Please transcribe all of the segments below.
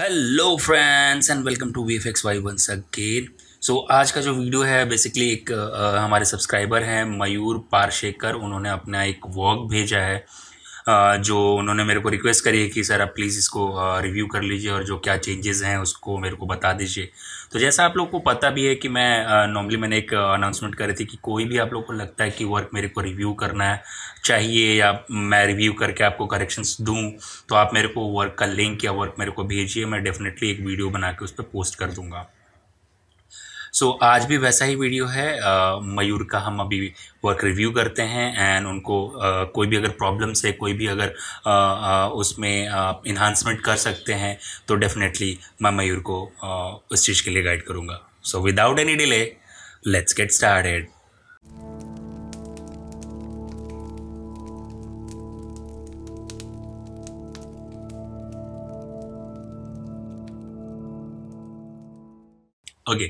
Hello friends and welcome to V F X Y once again so आज का जो video है basically एक आ, हमारे सब्सक्राइबर हैं मयूर पारशेकर उन्होंने अपना एक वॉक भेजा है जो उन्होंने मेरे को रिक्वेस्ट करी है कि सर आप प्लीज़ इसको रिव्यू कर लीजिए और जो क्या चेंजेस हैं उसको मेरे को बता दीजिए तो जैसा आप लोग को पता भी है कि मैं नॉर्मली मैंने एक अनाउंसमेंट करी थी कि कोई भी आप लोग को लगता है कि वर्क मेरे को रिव्यू करना है चाहिए या मैं रिव्यू करके आपको करेक्शंस दूँ तो आप मेरे को वर्क का लिंक या वर्क मेरे को भेजिए मैं डेफिनेटली एक वीडियो बना के उस पर पोस्ट कर दूँगा सो so, आज भी वैसा ही वीडियो है आ, मयूर का हम अभी वर्क रिव्यू करते हैं एंड उनको आ, कोई भी अगर प्रॉब्लम्स है कोई भी अगर आ, आ, उसमें इन्हांसमेंट कर सकते हैं तो डेफिनेटली मैं मयूर को आ, उस चीज़ के लिए गाइड करूँगा so without any delay let's get started Okay,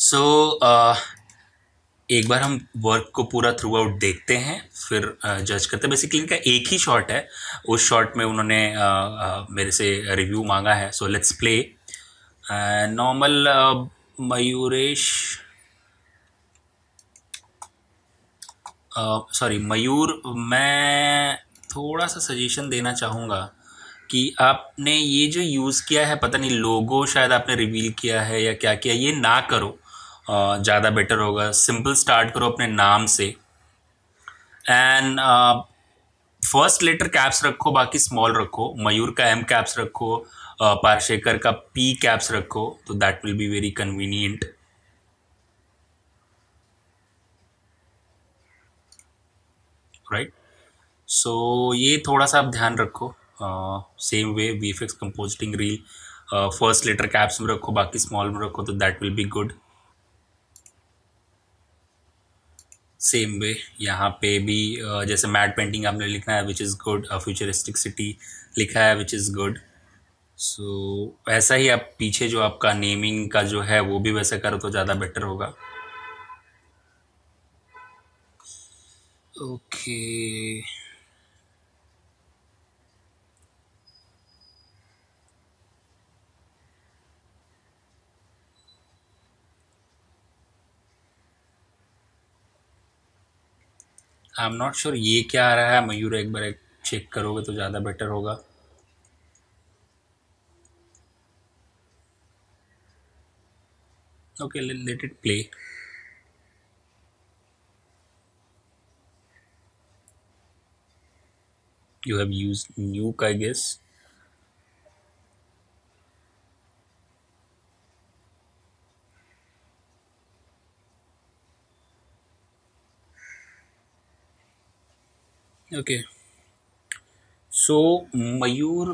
so so, uh, एक बार हम वर्क को पूरा थ्रू आउट देखते हैं फिर जज uh, करते हैं बेसिकली इनका एक ही शॉट है उस शॉट में उन्होंने uh, uh, मेरे से रिव्यू मांगा है so let's play normal Mayuresh sorry Mayur मैं थोड़ा सा सजेशन देना चाहूँगा कि आपने ये जो यूज़ किया है पता नहीं लोगो शायद आपने रिवील किया है या क्या किया ये ना करो ज़्यादा बेटर होगा सिंपल स्टार्ट करो अपने नाम से एंड फर्स्ट लेटर कैप्स रखो बाकी स्मॉल रखो मयूर का एम कैप्स रखो पारशेकर का पी कैप्स रखो तो that will be very convenient right so ये थोड़ा सा आप ध्यान रखो same way V F X compositing reel first letter caps में रखो बाकी स्मॉल में रखो तो that will be good same way यहाँ पे भी जैसे मैड पेंटिंग आपने लिखना है which is good futuristic city लिखा है विच इज़ गुड सो ऐसा ही आप पीछे जो आपका नेमिंग का जो है वो भी वैसा करो तो ज़्यादा बेटर होगा okay okay. I am not sure ये क्या आ रहा है मयूर एक बार चेक करोगे तो ज़्यादा बेटर होगा okay let it play you have use new i guest okay so Mayur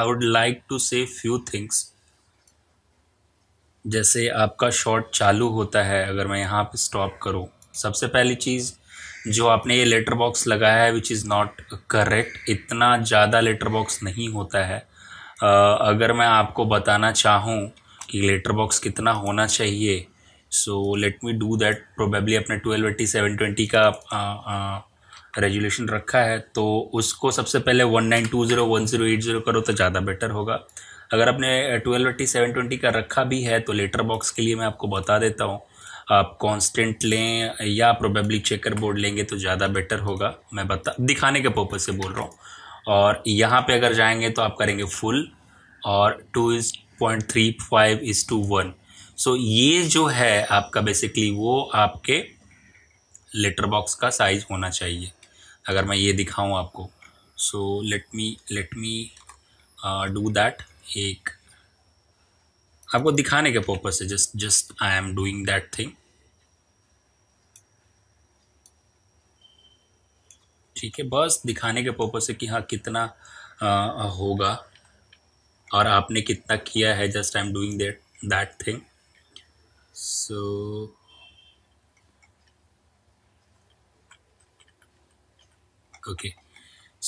I would like to say few things जैसे आपका शॉट चालू होता है अगर मैं यहाँ पे स्टॉप करूँ सबसे पहली चीज़ जो आपने ये लेटर बॉक्स लगाया है विच इज़ नॉट करेक्ट इतना ज़्यादा लेटर बॉक्स नहीं होता है uh, अगर मैं आपको बताना चाहूँ कि लेटर बॉक्स कितना होना चाहिए so let me do that probably अपने ट्वेल्व एट्टी सेवन ट्वेंटी का uh, uh, रेजुलेशन रखा है तो उसको सबसे पहले one nine two zero one zero eight zero करो तो ज़्यादा बेटर होगा अगर आपने ट्वेल्व एट्टी सेवन ट्वेंटी का रखा भी है तो लेटर बॉक्स के लिए मैं आपको बता देता हूँ आप कांस्टेंट लें या प्रोबेबली चेकर बोर्ड लेंगे तो ज़्यादा बेटर होगा मैं बता दिखाने के पर्पज से बोल रहा हूँ और यहाँ पे अगर जाएंगे तो आप करेंगे फुल और two is point three five is two one so ये जो है आपका बेसिकली वो आपके लेटर बॉक्स का साइज़ होना चाहिए अगर मैं ये दिखाऊँ आपको so let me let me do that एक आपको दिखाने के पर्पज से just just I am doing that thing ठीक है बस दिखाने के पर्पज से कि हाँ कितना आ, uh, होगा और आपने कितना किया है just I am doing that that thing so okay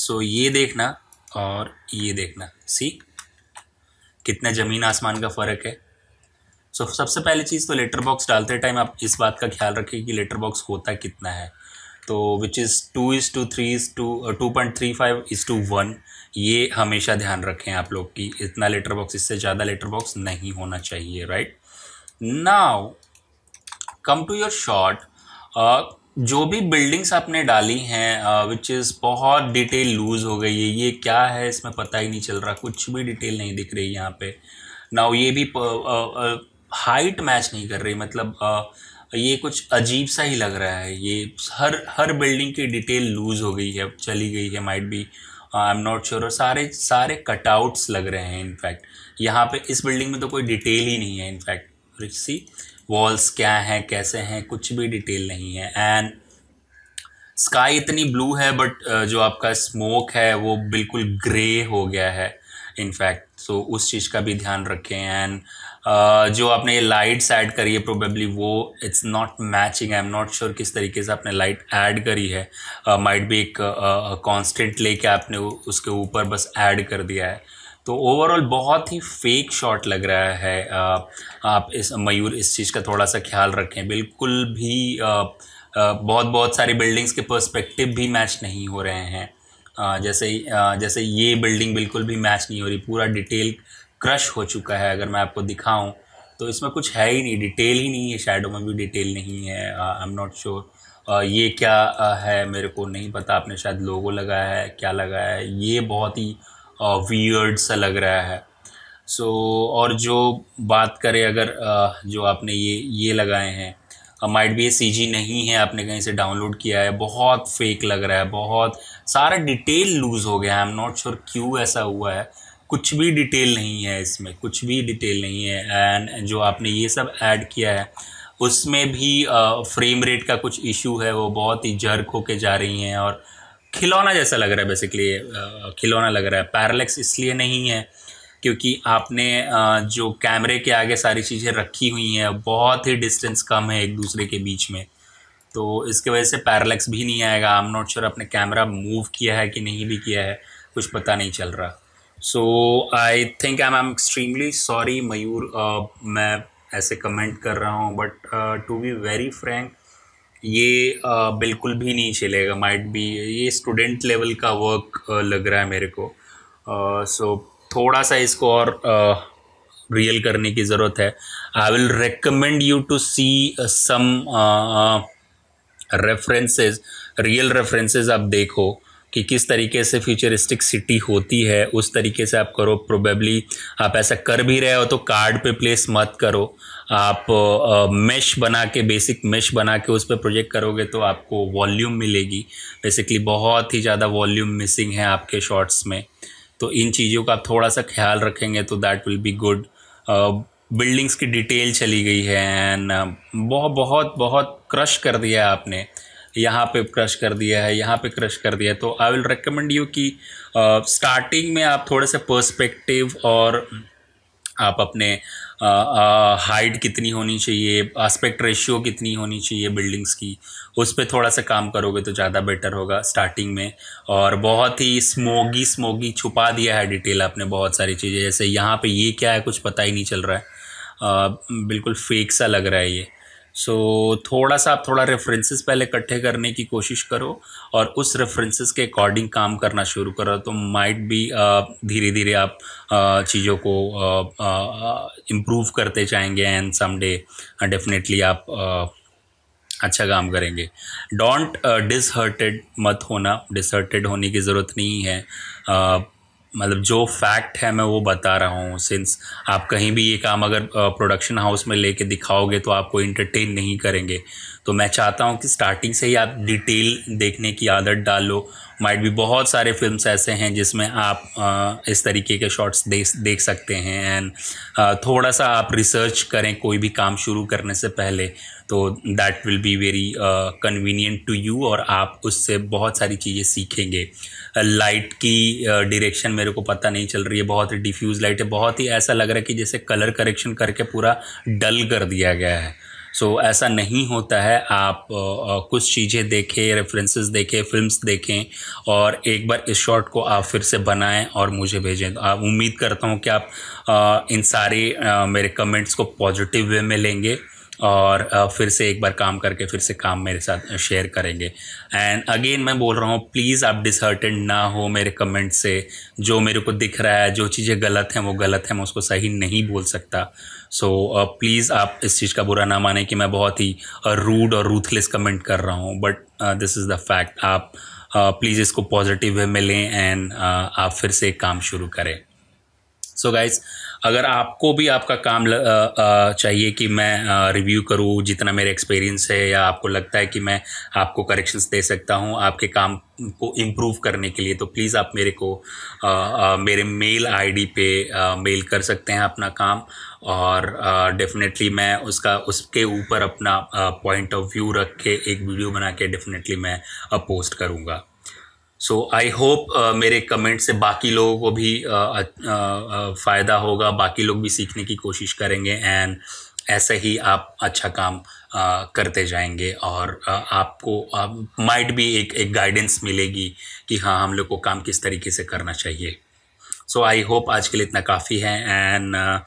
so ये देखना और ये देखना सी कितना ज़मीन आसमान का फ़र्क है सो so, सबसे पहली चीज़ तो लेटर बॉक्स डालते टाइम आप इस बात का ख्याल रखें कि लेटर बॉक्स होता कितना है तो which is two is two three is two two point three five is two one ये हमेशा ध्यान रखें आप लोग कि इतना लेटर बॉक्स इससे ज़्यादा लेटर बॉक्स नहीं होना चाहिए right now come to your shot जो भी बिल्डिंग्स आपने डाली हैं विच uh, इज़ बहुत डिटेल लूज़ हो गई है ये क्या है इसमें पता ही नहीं चल रहा कुछ भी डिटेल नहीं दिख रही यहाँ पे ना ये भी हाइट मैच uh, uh, नहीं कर रही मतलब आ, ये कुछ अजीब सा ही लग रहा है ये हर हर बिल्डिंग की डिटेल लूज़ हो गई है चली गई है might be I am not sure और सारे सारे कटआउट्स लग रहे हैं इनफैक्ट यहाँ पे इस बिल्डिंग में तो कोई डिटेल ही नहीं है इनफैक्ट सी वॉल्स क्या हैं कैसे हैं कुछ भी डिटेल नहीं है एंड स्काई इतनी ब्लू है बट uh, जो आपका स्मोक है वो बिल्कुल ग्रे हो गया है इनफैक्ट सो so, उस चीज़ का भी ध्यान रखें एंड uh, जो आपने ये लाइट्स ऐड करी है प्रोबेबली वो it's not matching I am not sure किस तरीके से आपने लाइट ऐड करी है माइट uh, भी एक कांस्टेंट uh, uh लेके आपने उसके ऊपर बस ऐड कर दिया है तो ओवरऑल बहुत ही फेक शॉट लग रहा है आप इस मयूर इस चीज़ का थोड़ा सा ख्याल रखें बिल्कुल भी बहुत बहुत सारी बिल्डिंग्स के पर्सपेक्टिव भी मैच नहीं हो रहे हैं जैसे जैसे ये बिल्डिंग बिल्कुल भी मैच नहीं हो रही पूरा डिटेल क्रश हो चुका है अगर मैं आपको दिखाऊं तो इसमें कुछ है ही नहीं डिटेल ही नहीं है शेडो में भी डिटेल नहीं है आई एम नॉट श्योर ये क्या है मेरे को नहीं पता आपने शायद लोगो लगाया है क्या लगाया है ये बहुत ही वियर्ड सा लग रहा है सो so, और जो बात करें अगर uh, जो आपने ये ये लगाए हैं माइट बी सी जी नहीं है आपने कहीं से डाउनलोड किया है बहुत फेक लग रहा है बहुत सारा डिटेल लूज़ हो गया है आई एम नॉट श्योर क्यों ऐसा हुआ है कुछ भी डिटेल नहीं है इसमें कुछ भी डिटेल नहीं है एंड जो आपने ये सब ऐड किया है उसमें भी फ्रेम रेट का कुछ इशू है वो बहुत ही जर्क होके जा रही हैं और खिलौना जैसा लग रहा है बेसिकली खिलौना लग रहा है पैरलेक्स इसलिए नहीं है क्योंकि आपने जो कैमरे के आगे सारी चीज़ें रखी हुई हैं बहुत ही डिस्टेंस कम है एक दूसरे के बीच में तो इसके वजह से पैरलेक्स भी नहीं आएगा आई एम नॉट श्योर आपने कैमरा मूव किया है कि नहीं भी किया है कुछ पता नहीं चल रहा so I think I am extremely sorry Mayur मैं ऐसे कमेंट कर रहा हूँ but to be very frank ये आ, बिल्कुल भी नहीं चलेगा माइट बी ये स्टूडेंट लेवल का वर्क लग रहा है मेरे को सो so, थोड़ा सा इसको और रियल करने की ज़रूरत है I will recommend you to see some references real references आप देखो कि किस तरीके से फ्यूचरिस्टिक सिटी होती है उस तरीके से आप करो प्रोबेबली आप ऐसा कर भी रहे हो तो कार्ड पे प्लेस मत करो आप मेश बना के बेसिक मेश बना के उस पर प्रोजेक्ट करोगे तो आपको वॉल्यूम मिलेगी बेसिकली बहुत ही ज़्यादा वॉल्यूम मिसिंग है आपके शॉर्ट्स में तो इन चीज़ों का आप थोड़ा सा ख्याल रखेंगे तो that will be good buildings की डिटेल चली गई है एंड बहुत बहुत बहुत क्रश कर दिया आपने यहाँ पे क्रश कर दिया है यहाँ पे क्रश कर दिया है तो आई विल रिकमेंड यू कि स्टार्टिंग में आप थोड़े से पर्सपेक्टिव और आप अपने हाइट कितनी होनी चाहिए आस्पेक्ट रेशियो कितनी होनी चाहिए बिल्डिंग्स की उस पर थोड़ा सा काम करोगे तो ज़्यादा बेटर होगा स्टार्टिंग में और बहुत ही स्मोगी स्मोगी छुपा दिया है डिटेल आपने बहुत सारी चीज़ें जैसे यहाँ पे ये क्या है कुछ पता ही नहीं चल रहा है आ, बिल्कुल फेक सा लग रहा है ये सो so, थोड़ा सा आप थोड़ा रेफरेंसेस पहले इकट्ठे करने की कोशिश करो और उस रेफरेंसेस के अकॉर्डिंग काम करना शुरू करो तो माइट भी धीरे धीरे आप चीज़ों को इम्प्रूव करते जाएंगे एंड समडे डेफिनेटली आप अच्छा काम करेंगे डोंट डिसहर्टेड मत होना डिसहर्टेड होने की ज़रूरत नहीं है मतलब जो फैक्ट है मैं वो बता रहा हूँ सिंस आप कहीं भी ये काम अगर प्रोडक्शन हाउस में लेके दिखाओगे तो आपको इंटरटेन नहीं करेंगे तो मैं चाहता हूँ कि स्टार्टिंग से ही आप डिटेल देखने की आदत डाल लो माइट भी बहुत सारे फिल्म्स ऐसे हैं जिसमें आप इस तरीके के शॉट्स देख देख सकते हैं एंड थोड़ा सा आप रिसर्च करें कोई भी काम शुरू करने से पहले तो that will be very convenient to you और आप उससे बहुत सारी चीज़ें सीखेंगे लाइट uh, की डायरेक्शन uh, मेरे को पता नहीं चल रही है बहुत ही डिफ्यूज़ लाइट है बहुत ही ऐसा लग रहा है कि जैसे कलर करेक्शन करके पूरा डल कर दिया गया है सो so, ऐसा नहीं होता है आप आ, uh, कुछ चीज़ें देखें रेफरेंसेस देखें फिल्म्स देखें और एक बार इस शॉट को आप फिर से बनाएं और मुझे भेजें तो आप उम्मीद करता हूँ कि आप आ, इन सारे मेरे कमेंट्स को पॉजिटिव वे में लेंगे और फिर से एक बार काम करके फिर से काम मेरे साथ शेयर करेंगे एंड अगेन मैं बोल रहा हूँ प्लीज़ आप डिसहर्टेड ना हो मेरे कमेंट से जो मेरे को दिख रहा है जो चीज़ें गलत हैं वो गलत हैं मैं उसको सही नहीं बोल सकता सो so, प्लीज़ आप इस चीज़ का बुरा ना माने कि मैं बहुत ही रूड और रूथलेस कमेंट कर रहा हूँ but this is the fact आप प्लीज़ इसको पॉजिटिव वे में लें एंड आप फिर से काम शुरू करें सो गाइज अगर आपको भी आपका काम ल, आ, आ, चाहिए कि मैं रिव्यू करूँ जितना मेरा एक्सपीरियंस है या आपको लगता है कि मैं आपको करेक्शंस दे सकता हूँ आपके काम को इम्प्रूव करने के लिए तो प्लीज़ आप मेरे को आ, आ, मेरे मेल आईडी पे आ, मेल कर सकते हैं अपना काम और डेफिनेटली मैं उसका उसके ऊपर अपना पॉइंट ऑफ व्यू रख के एक वीडियो बना के डेफिनेटली मैं पोस्ट करूँगा सो आई होप मेरे कमेंट से बाकी लोगों को भी uh, uh, uh, फ़ायदा होगा बाकी लोग भी सीखने की कोशिश करेंगे एंड ऐसे ही आप अच्छा काम uh, करते जाएंगे और uh, आपको माइट भी एक एक गाइडेंस मिलेगी कि हाँ हम लोग को काम किस तरीके से करना चाहिए सो आई होप आज के लिए इतना काफ़ी है एंड uh,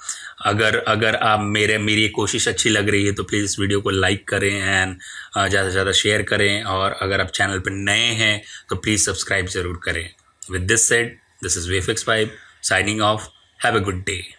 अगर अगर आप मेरे मेरी कोशिश अच्छी लग रही है तो प्लीज़ वीडियो को लाइक करें एंड uh, ज़्यादा से ज़्यादा शेयर करें और अगर आप चैनल पर नए हैं तो प्लीज़ सब्सक्राइब ज़रूर करें with this set this is Wayfix five signing off have a good day